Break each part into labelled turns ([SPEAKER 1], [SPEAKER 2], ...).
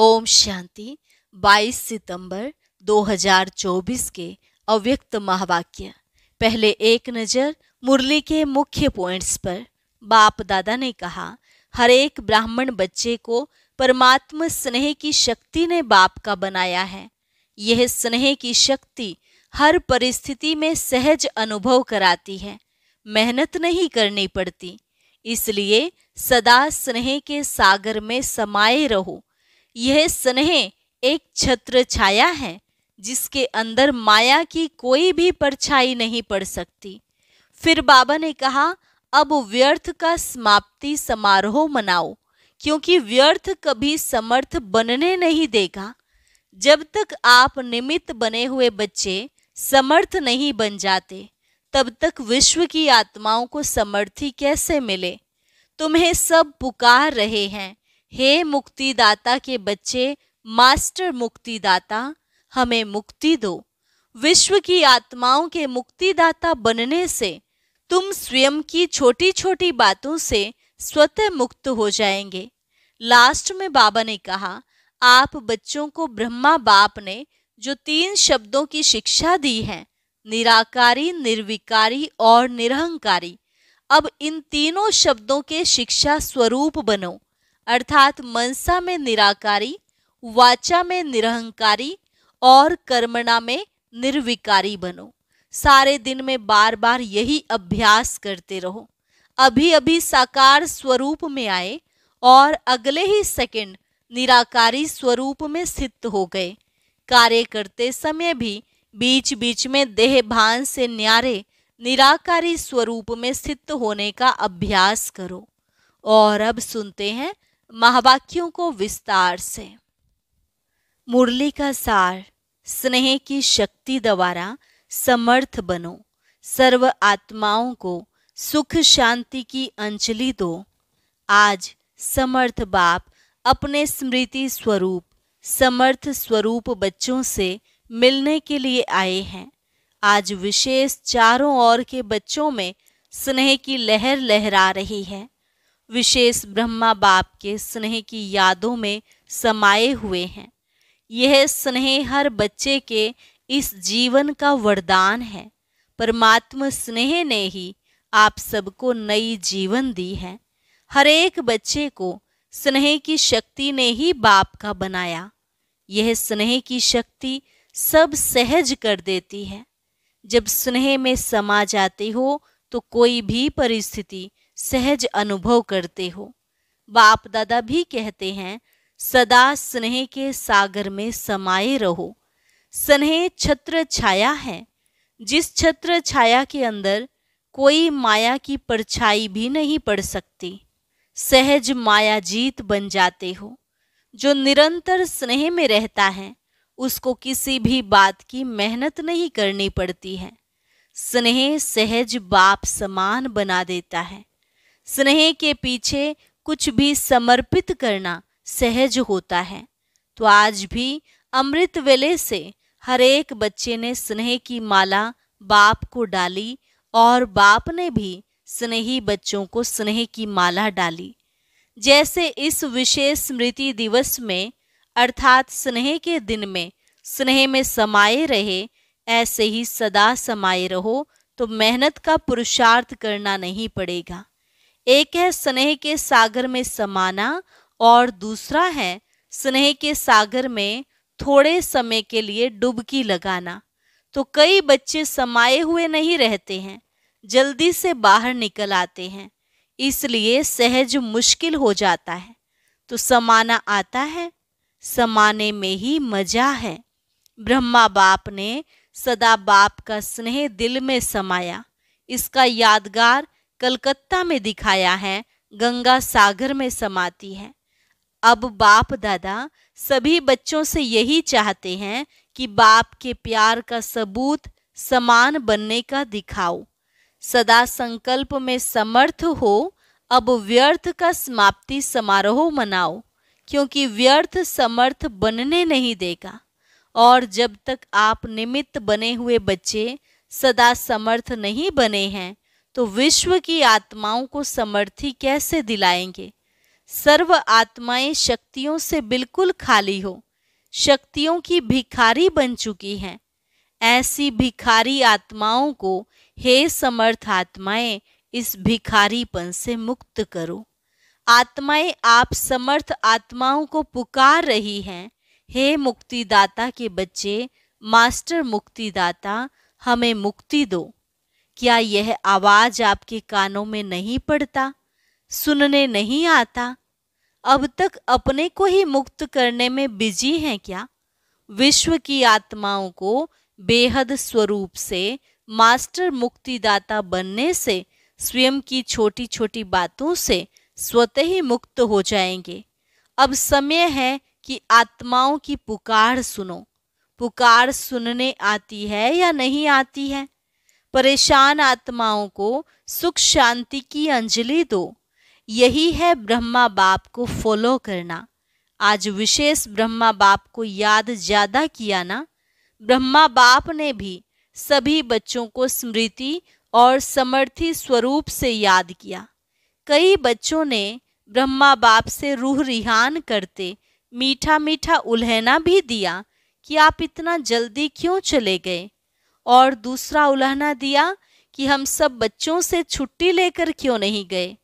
[SPEAKER 1] ओम शांति 22 सितंबर 2024 के अव्यक्त महावाक्य पहले एक नज़र मुरली के मुख्य पॉइंट्स पर बाप दादा ने कहा हर एक ब्राह्मण बच्चे को परमात्म स्नेह की शक्ति ने बाप का बनाया है यह स्नेह की शक्ति हर परिस्थिति में सहज अनुभव कराती है मेहनत नहीं करनी पड़ती इसलिए सदा स्नेह के सागर में समाये रहो यह स्नेह एक छत्र छाया है जिसके अंदर माया की कोई भी परछाई नहीं पड़ सकती फिर बाबा ने कहा अब व्यर्थ का समाप्ति समारोह मनाओ क्योंकि व्यर्थ कभी समर्थ बनने नहीं देगा जब तक आप निमित्त बने हुए बच्चे समर्थ नहीं बन जाते तब तक विश्व की आत्माओं को समर्थी कैसे मिले तुम्हें सब पुकार रहे हैं हे मुक्तिदाता के बच्चे मास्टर मुक्तिदाता हमें मुक्ति दो विश्व की आत्माओं के मुक्तिदाता बनने से तुम स्वयं की छोटी छोटी बातों से स्वतः मुक्त हो जाएंगे लास्ट में बाबा ने कहा आप बच्चों को ब्रह्मा बाप ने जो तीन शब्दों की शिक्षा दी है निराकारी निर्विकारी और निरहंकारी अब इन तीनों शब्दों के शिक्षा स्वरूप बनो अर्थात मनसा में निराकारी वाचा में निरहंकारी और कर्मणा में निर्विकारी बनो सारे दिन में बार बार यही अभ्यास करते रहो अभी अभी साकार स्वरूप में आए और अगले ही सेकंड निराकारी स्वरूप में स्थित हो गए कार्य करते समय भी बीच बीच में देह भान से न्यारे निराकारी स्वरूप में स्थित होने का अभ्यास करो और अब सुनते हैं महावाक्यों को विस्तार से मुरली का सार स्नेह की शक्ति द्वारा समर्थ बनो सर्व आत्माओं को सुख शांति की अंजलि दो आज समर्थ बाप अपने स्मृति स्वरूप समर्थ स्वरूप बच्चों से मिलने के लिए आए हैं आज विशेष चारों ओर के बच्चों में स्नेह की लहर लहरा रही है विशेष ब्रह्मा बाप के स्नेह की यादों में समाये हुए हैं यह स्नेह हर बच्चे के इस जीवन का वरदान है परमात्मा स्नेह ने ही आप सबको नई जीवन दी है हर एक बच्चे को स्नेह की शक्ति ने ही बाप का बनाया यह स्नेह की शक्ति सब सहज कर देती है जब स्नेह में समा जाते हो तो कोई भी परिस्थिति सहज अनुभव करते हो बाप दादा भी कहते हैं सदा स्नेह के सागर में समाये रहो स्नेह छत्र छाया है जिस छत्र छाया के अंदर कोई माया की परछाई भी नहीं पड़ सकती सहज माया जीत बन जाते हो जो निरंतर स्नेह में रहता है उसको किसी भी बात की मेहनत नहीं करनी पड़ती है स्नेह सहज बाप समान बना देता है स्नेह के पीछे कुछ भी समर्पित करना सहज होता है तो आज भी अमृत वेले से हर एक बच्चे ने स्नेह की माला बाप को डाली और बाप ने भी स्नेही बच्चों को स्नेह की माला डाली जैसे इस विशेष स्मृति दिवस में अर्थात स्नेह के दिन में स्नेह में समाये रहे ऐसे ही सदा समाये रहो तो मेहनत का पुरुषार्थ करना नहीं पड़ेगा एक है स्नेह के सागर में समाना और दूसरा है स्नेह के सागर में थोड़े समय के लिए डुबकी लगाना तो कई बच्चे समाये हुए नहीं रहते हैं जल्दी से बाहर निकल आते हैं इसलिए सहज मुश्किल हो जाता है तो समाना आता है समाने में ही मजा है ब्रह्मा बाप ने सदा बाप का स्नेह दिल में समाया इसका यादगार कलकत्ता में दिखाया है गंगा सागर में समाती है अब बाप दादा सभी बच्चों से यही चाहते हैं कि बाप के प्यार का सबूत समान बनने का दिखाओ सदा संकल्प में समर्थ हो अब व्यर्थ का समाप्ति समारोह मनाओ क्योंकि व्यर्थ समर्थ बनने नहीं देगा और जब तक आप निमित्त बने हुए बच्चे सदा समर्थ नहीं बने हैं तो विश्व की आत्माओं को समर्थी कैसे दिलाएंगे सर्व आत्माएं शक्तियों से बिल्कुल खाली हो शक्तियों की भिखारी बन चुकी हैं ऐसी भिखारी आत्माओं को हे समर्थ आत्माएं इस भिखारीपन से मुक्त करो आत्माएं आप समर्थ आत्माओं को पुकार रही हैं हे मुक्तिदाता के बच्चे मास्टर मुक्तिदाता हमें मुक्ति दो क्या यह आवाज आपके कानों में नहीं पड़ता सुनने नहीं आता अब तक अपने को ही मुक्त करने में बिजी हैं क्या विश्व की आत्माओं को बेहद स्वरूप से मास्टर मुक्तिदाता बनने से स्वयं की छोटी छोटी बातों से स्वतः ही मुक्त हो जाएंगे अब समय है कि आत्माओं की पुकार सुनो पुकार सुनने आती है या नहीं आती है परेशान आत्माओं को सुख शांति की अंजलि दो यही है ब्रह्मा बाप को फॉलो करना आज विशेष ब्रह्मा बाप को याद ज़्यादा किया ना ब्रह्मा बाप ने भी सभी बच्चों को स्मृति और समर्थी स्वरूप से याद किया कई बच्चों ने ब्रह्मा बाप से रूह रिहान करते मीठा मीठा उल्हना भी दिया कि आप इतना जल्दी क्यों चले गए और दूसरा उलहना दिया कि हम सब बच्चों से छुट्टी लेकर क्यों नहीं गए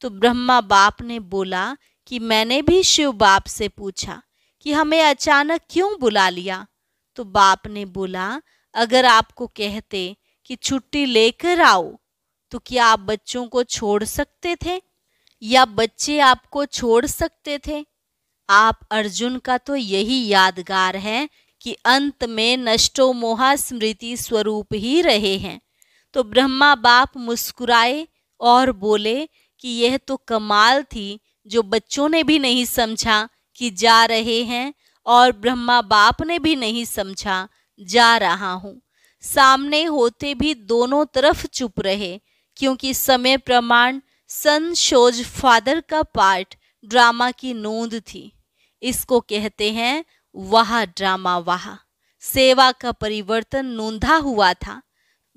[SPEAKER 1] तो ब्रह्मा बाप ने बोला कि मैंने भी शिव बाप से पूछा कि हमें अचानक क्यों बुला लिया तो बाप ने बोला अगर आपको कहते कि छुट्टी लेकर आओ तो क्या आप बच्चों को छोड़ सकते थे या बच्चे आपको छोड़ सकते थे आप अर्जुन का तो यही यादगार है कि अंत में नष्टो मोहा स्मृति स्वरूप ही रहे हैं तो ब्रह्मा बाप मुस्कुराए और बोले कि यह तो कमाल थी जो बच्चों ने भी नहीं समझा कि जा रहे हैं और ब्रह्मा बाप ने भी नहीं समझा जा रहा हूँ सामने होते भी दोनों तरफ चुप रहे क्योंकि समय प्रमाण सन शोज फादर का पार्ट ड्रामा की नोंद थी इसको कहते हैं वहा ड्रामा वहा सेवा का परिवर्तन नोंधा हुआ था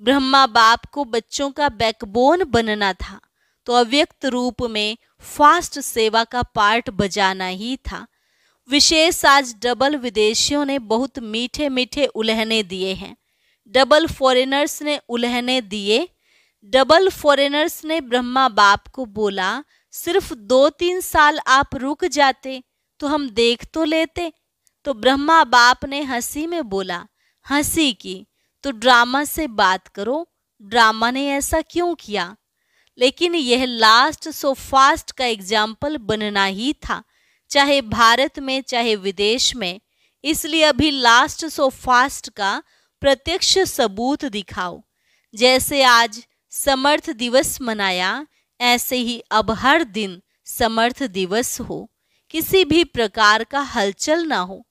[SPEAKER 1] ब्रह्मा बाप को बच्चों का बैकबोन बनना था तो अव्यक्त रूप में फास्ट सेवा का पार्ट बजाना ही था विशेष आज डबल विदेशियों ने बहुत मीठे मीठे उलहने दिए हैं डबल फॉरेनर्स ने उलहने दिए डबल फॉरेनर्स ने ब्रह्मा बाप को बोला सिर्फ दो तीन साल आप रुक जाते तो हम देख तो लेते तो ब्रह्मा बाप ने हंसी में बोला हंसी की तो ड्रामा से बात करो ड्रामा ने ऐसा क्यों किया लेकिन यह लास्ट सो फास्ट का एग्जाम्पल बनना ही था चाहे भारत में चाहे विदेश में इसलिए अभी लास्ट सो फास्ट का प्रत्यक्ष सबूत दिखाओ जैसे आज समर्थ दिवस मनाया ऐसे ही अब हर दिन समर्थ दिवस हो किसी भी प्रकार का हलचल ना हो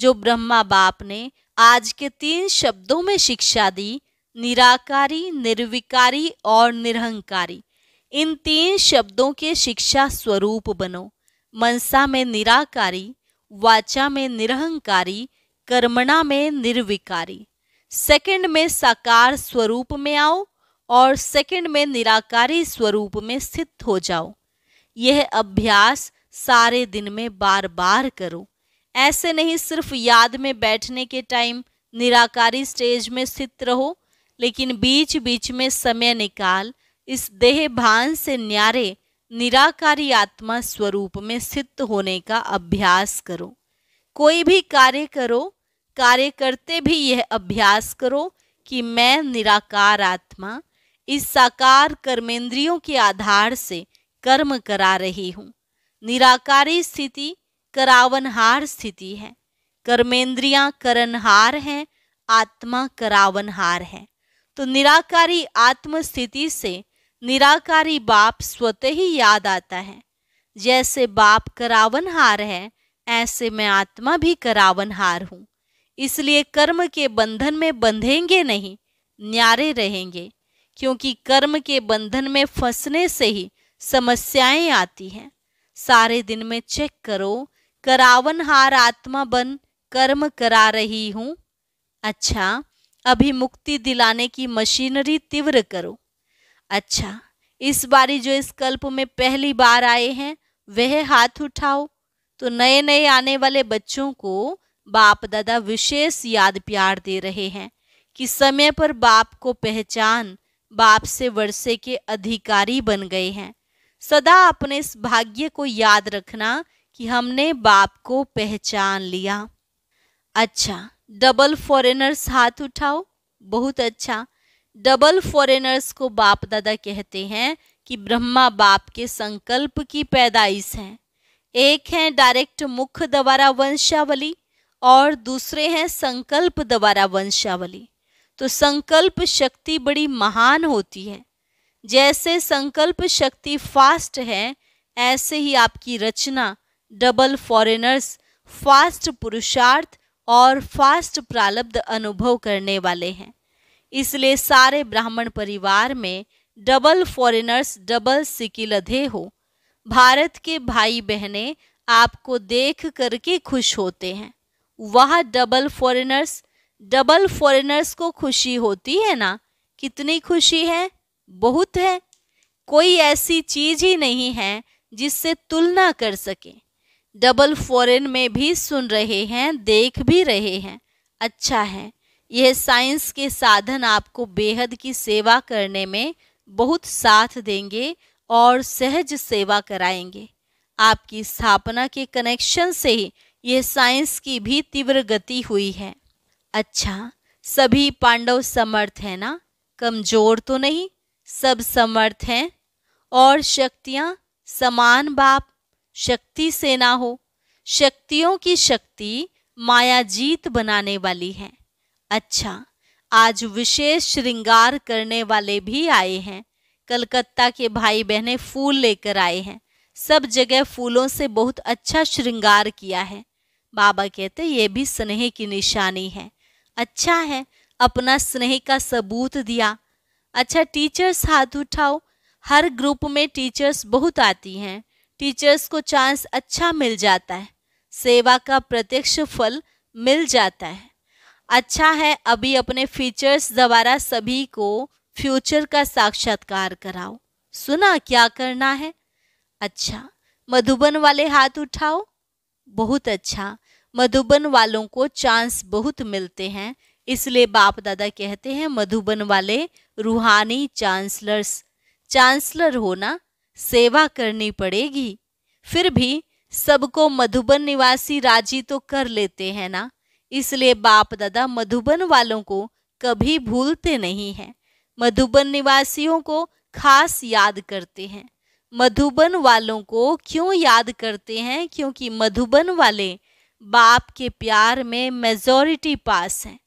[SPEAKER 1] जो ब्रह्मा बाप ने आज के तीन शब्दों में शिक्षा दी निराकारी निर्विकारी और निरहंकारी इन तीन शब्दों के शिक्षा स्वरूप बनो मनसा में निराकारी वाचा में निरहंकारी कर्मणा में निर्विकारी सेकंड में साकार स्वरूप में आओ और सेकंड में निराकारी स्वरूप में स्थित हो जाओ यह अभ्यास सारे दिन में बार बार करो ऐसे नहीं सिर्फ याद में बैठने के टाइम निराकारी स्टेज में स्थित रहो लेकिन बीच बीच में समय निकाल इस देह भान से न्यारे निराकारी आत्मा स्वरूप में स्थित होने का अभ्यास करो कोई भी कार्य करो कार्य करते भी यह अभ्यास करो कि मैं निराकार आत्मा इस साकार कर्मेंद्रियों के आधार से कर्म करा रही हूँ निराकारी स्थिति करावनहार स्थिति है कर्मेंद्रियां करणहार हैं आत्मा करावनहार है तो निराकारी आत्म स्थिति से निराकारी बाप स्वतः ही याद आता है जैसे बाप करावनहार है ऐसे मैं आत्मा भी करावनहार हूँ इसलिए कर्म के बंधन में बंधेंगे नहीं न्यारे रहेंगे क्योंकि कर्म के बंधन में फंसने से ही समस्याएं आती हैं सारे दिन में चेक करो करावन हार आत्मा बन कर्म करा रही हूँ अच्छा अभी मुक्ति दिलाने की मशीनरी तीव्र करो अच्छा इस बारी जो इस कल्प में पहली बार आए हैं वह हाथ उठाओ तो नए नए आने वाले बच्चों को बाप दादा विशेष याद प्यार दे रहे हैं कि समय पर बाप को पहचान बाप से वर्षे के अधिकारी बन गए हैं सदा अपने इस भाग्य को याद रखना कि हमने बाप को पहचान लिया अच्छा डबल फॉरेनर्स हाथ उठाओ बहुत अच्छा डबल फॉरेनर्स को बाप दादा कहते हैं कि ब्रह्मा बाप के संकल्प की पैदाइश है एक है डायरेक्ट मुख द्वारा वंशावली और दूसरे हैं संकल्प द्वारा वंशावली तो संकल्प शक्ति बड़ी महान होती है जैसे संकल्प शक्ति फास्ट है ऐसे ही आपकी रचना डबल फॉरेनर्स फास्ट पुरुषार्थ और फास्ट प्रालब्ध अनुभव करने वाले हैं इसलिए सारे ब्राह्मण परिवार में डबल फॉरेनर्स डबल सिकिलधे हो भारत के भाई बहने आपको देख करके खुश होते हैं वह डबल फॉरेनर्स डबल फॉरेनर्स को खुशी होती है ना कितनी खुशी है बहुत है कोई ऐसी चीज ही नहीं है जिससे तुलना कर सके डबल फॉरेन में भी सुन रहे हैं देख भी रहे हैं अच्छा है यह साइंस के साधन आपको बेहद की सेवा करने में बहुत साथ देंगे और सहज सेवा कराएंगे आपकी स्थापना के कनेक्शन से ही यह साइंस की भी तीव्र गति हुई है अच्छा सभी पांडव समर्थ है ना कमजोर तो नहीं सब समर्थ हैं और शक्तियाँ समान बाप शक्ति सेना हो शक्तियों की शक्ति माया जीत बनाने वाली है अच्छा आज विशेष श्रृंगार करने वाले भी आए हैं कलकत्ता के भाई बहने फूल लेकर आए हैं सब जगह फूलों से बहुत अच्छा श्रृंगार किया है बाबा कहते ये भी स्नेह की निशानी है अच्छा है अपना स्नेह का सबूत दिया अच्छा टीचर्स हाथ उठाओ हर ग्रुप में टीचर्स बहुत आती हैं टीचर्स को चांस अच्छा मिल जाता है सेवा का प्रत्यक्ष फल मिल जाता है अच्छा है अभी अपने फीचर्स द्वारा सभी को फ्यूचर का साक्षात्कार कराओ सुना क्या करना है अच्छा मधुबन वाले हाथ उठाओ बहुत अच्छा मधुबन वालों को चांस बहुत मिलते हैं इसलिए बाप दादा कहते हैं मधुबन वाले रूहानी चांसलर्स चांसलर होना सेवा करनी पड़ेगी फिर भी सबको मधुबन निवासी राजी तो कर लेते हैं ना इसलिए बाप दादा मधुबन वालों को कभी भूलते नहीं हैं मधुबन निवासियों को खास याद करते हैं मधुबन वालों को क्यों याद करते हैं क्योंकि मधुबन वाले बाप के प्यार में मेजॉरिटी पास हैं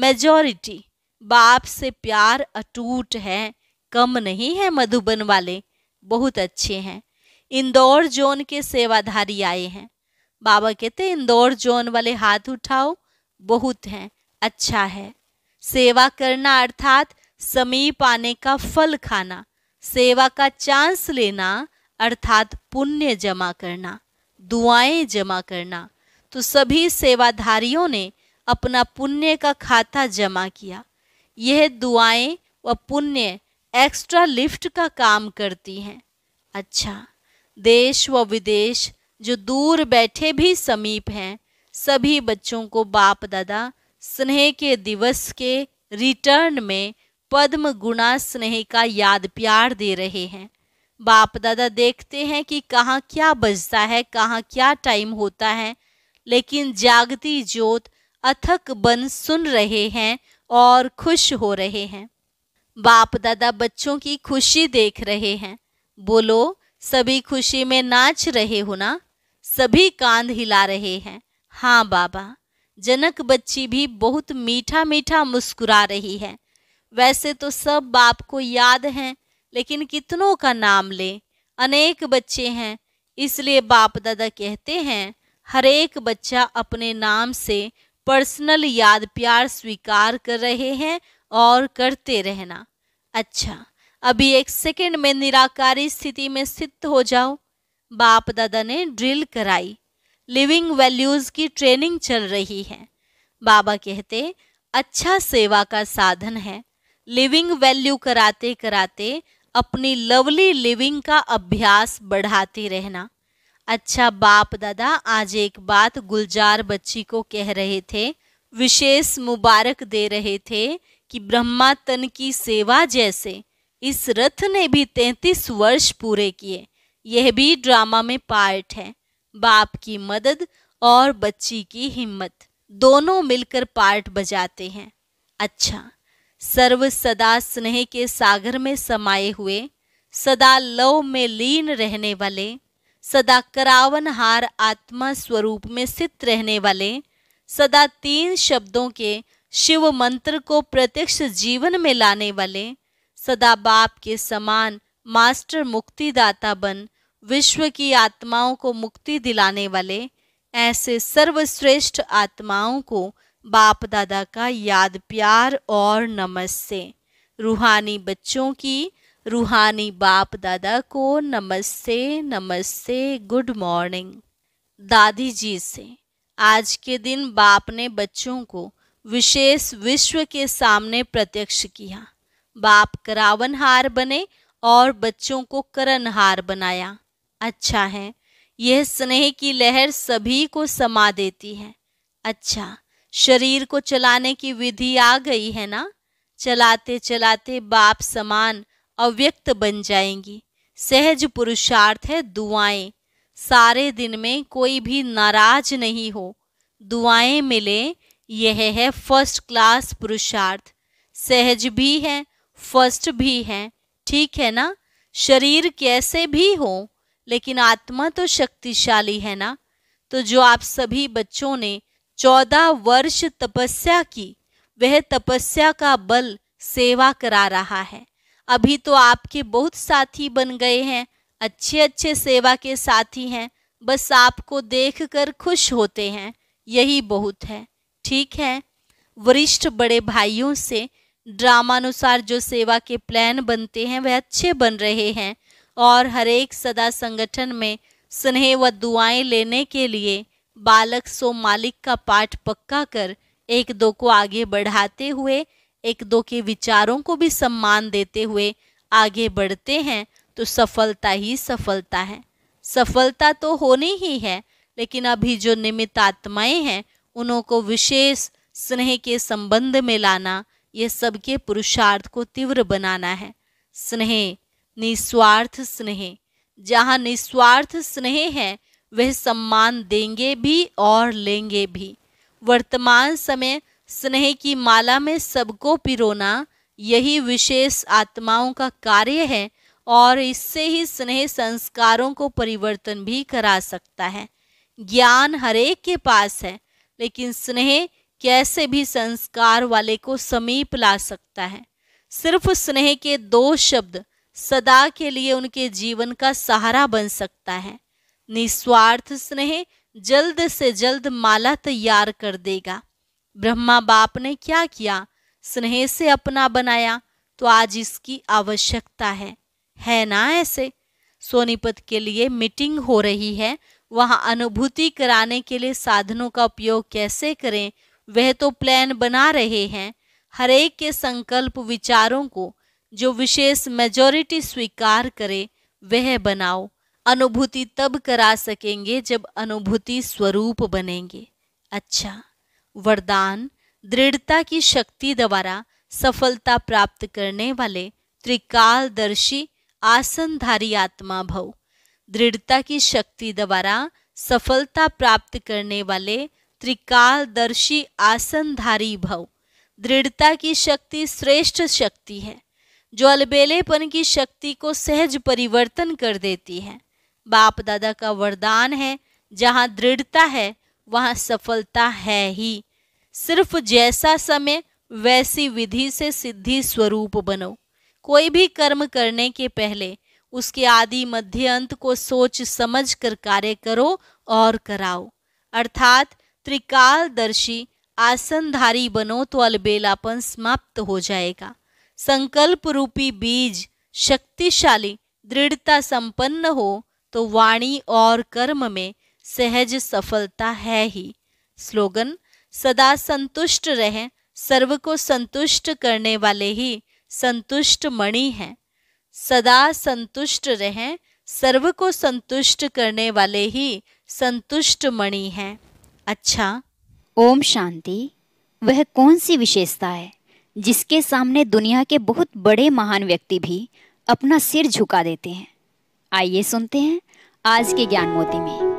[SPEAKER 1] मेजॉरिटी बाप से प्यार अटूट है कम नहीं है मधुबन वाले बहुत अच्छे हैं इंदौर जोन के सेवाधारी आए हैं बाबा कहते इंदौर जोन वाले हाथ उठाओ बहुत हैं अच्छा है सेवा करना अर्थात समीप आने का फल खाना सेवा का चांस लेना अर्थात पुण्य जमा करना दुआएं जमा करना तो सभी सेवाधारियों ने अपना पुण्य का खाता जमा किया यह दुआएं व पुण्य एक्स्ट्रा लिफ्ट का काम करती हैं अच्छा देश व विदेश जो दूर बैठे भी समीप हैं सभी बच्चों को बाप दादा स्नेह के दिवस के रिटर्न में पद्म गुणा स्नेह का याद प्यार दे रहे हैं बाप दादा देखते हैं कि कहाँ क्या बजता है कहाँ क्या टाइम होता है लेकिन जागती ज्योत अथक बन सुन रहे हैं और खुश हो रहे हैं बाप दादा बच्चों की खुशी देख रहे हैं बोलो सभी खुशी में नाच रहे हो ना सभी कांध हिला रहे हैं हाँ बाबा जनक बच्ची भी बहुत मीठा मीठा मुस्कुरा रही है वैसे तो सब बाप को याद हैं लेकिन कितनों का नाम ले अनेक बच्चे हैं इसलिए बाप दादा कहते हैं हर एक बच्चा अपने नाम से पर्सनल याद प्यार स्वीकार कर रहे हैं और करते रहना अच्छा अभी एक सेकंड में निराकारी स्थिति में स्थित हो जाओ बाप दादा ने ड्रिल कराई लिविंग वैल्यूज की ट्रेनिंग चल रही है बाबा कहते अच्छा सेवा का साधन है लिविंग वैल्यू कराते कराते अपनी लवली लिविंग का अभ्यास बढ़ाते रहना अच्छा बाप दादा आज एक बात गुलजार बच्ची को कह रहे थे विशेष मुबारक दे रहे थे कि ब्रह्मा तन की सेवा जैसे इस रथ ने भी तैंतीस वर्ष पूरे किए यह भी ड्रामा में पार्ट है बाप की मदद और बच्ची की हिम्मत दोनों मिलकर पार्ट बजाते हैं अच्छा सर्व सदा स्नेह के सागर में समाये हुए सदा लव में लीन रहने वाले सदा करावन हार आत्मा स्वरूप में स्थित रहने वाले सदा तीन शब्दों के शिव मंत्र को प्रत्यक्ष जीवन में लाने वाले सदा बाप के समान मास्टर मुक्तिदाता बन विश्व की आत्माओं को मुक्ति दिलाने वाले ऐसे सर्वश्रेष्ठ आत्माओं को बाप दादा का याद प्यार और नमस्ते रूहानी बच्चों की रूहानी बाप दादा को नमस्ते नमस्ते गुड मॉर्निंग दादी जी से आज के दिन बाप ने बच्चों को विशेष विश्व के सामने प्रत्यक्ष किया बाप करावनहार बने और बच्चों को करणहार बनाया अच्छा है यह स्नेह की लहर सभी को समा देती है अच्छा शरीर को चलाने की विधि आ गई है ना चलाते चलाते बाप समान अव्यक्त बन जाएंगी सहज पुरुषार्थ है दुआएं सारे दिन में कोई भी नाराज नहीं हो दुआएं मिले यह है फर्स्ट क्लास पुरुषार्थ सहज भी है फर्स्ट भी है ठीक है ना शरीर कैसे भी हो लेकिन आत्मा तो शक्तिशाली है ना तो जो आप सभी बच्चों ने चौदह वर्ष तपस्या की वह तपस्या का बल सेवा करा रहा है अभी तो आपके बहुत साथी बन गए हैं अच्छे अच्छे सेवा के साथी हैं बस आपको देख कर खुश होते हैं यही बहुत है ठीक है वरिष्ठ बड़े भाइयों से ड्रामानुसार जो सेवा के प्लान बनते हैं वह अच्छे बन रहे हैं और हरेक सदा संगठन में स्नेह व दुआएं लेने के लिए बालक सो मालिक का पाठ पक्का कर एक दो को आगे बढ़ाते हुए एक दो के विचारों को भी सम्मान देते हुए आगे बढ़ते हैं तो सफलता ही सफलता है सफलता तो होनी ही है लेकिन अभी जो निमित्त आत्माएं हैं उन्हों को विशेष स्नेह के संबंध में लाना यह सबके पुरुषार्थ को तीव्र बनाना है स्नेह निस्वार्थ स्नेह जहाँ निस्वार्थ स्नेह है वह सम्मान देंगे भी और लेंगे भी वर्तमान समय स्नेह की माला में सबको पिरोना यही विशेष आत्माओं का कार्य है और इससे ही स्नेह संस्कारों को परिवर्तन भी करा सकता है ज्ञान हरेक के पास है लेकिन स्नेह कैसे भी संस्कार वाले को समीप ला सकता है सिर्फ स्नेह के दो शब्द सदा के लिए उनके जीवन का सहारा बन सकता है निस्वार्थ स्नेह जल्द से जल्द माला तैयार कर देगा ब्रह्मा बाप ने क्या किया स्नेह से अपना बनाया तो आज इसकी आवश्यकता है है ना ऐसे सोनीपत के लिए मीटिंग हो रही है वहां अनुभूति कराने के लिए साधनों का उपयोग कैसे करें वह तो प्लान बना रहे हैं हरेक के संकल्प विचारों को जो विशेष मेजोरिटी स्वीकार करे वह बनाओ अनुभूति तब करा सकेंगे जब अनुभूति स्वरूप बनेंगे अच्छा वरदान दृढ़ता की शक्ति द्वारा सफलता प्राप्त करने वाले त्रिकालदर्शी आसनधारी आत्मा भव दृढ़ता की शक्ति द्वारा सफलता प्राप्त करने वाले त्रिकालदर्शी आसनधारी भव दृढ़ता की शक्ति श्रेष्ठ शक्ति है जो अलबेलेपन की शक्ति को सहज परिवर्तन कर देती है बाप दादा का वरदान है जहाँ दृढ़ता है वहाँ सफलता है ही सिर्फ जैसा समय वैसी विधि से सिद्धि स्वरूप बनो कोई भी कर्म करने के पहले उसके आदि मध्य अंत को सोच समझ कर कार्य करो और कराओ अर्थात त्रिकालदर्शी आसनधारी बनो तो अलबेलापन समाप्त हो जाएगा संकल्प रूपी बीज शक्तिशाली दृढ़ता संपन्न हो तो वाणी और कर्म में सहज सफलता है ही स्लोगन सदा संतुष्ट रहें सर्व को संतुष्ट करने वाले ही संतुष्ट मणि हैं सदा संतुष्ट रहें सर्व को संतुष्ट करने वाले ही संतुष्ट मणि हैं अच्छा ओम शांति वह कौन सी विशेषता है जिसके सामने दुनिया के बहुत बड़े महान व्यक्ति भी अपना सिर झुका देते हैं आइए सुनते हैं आज के ज्ञान मोती में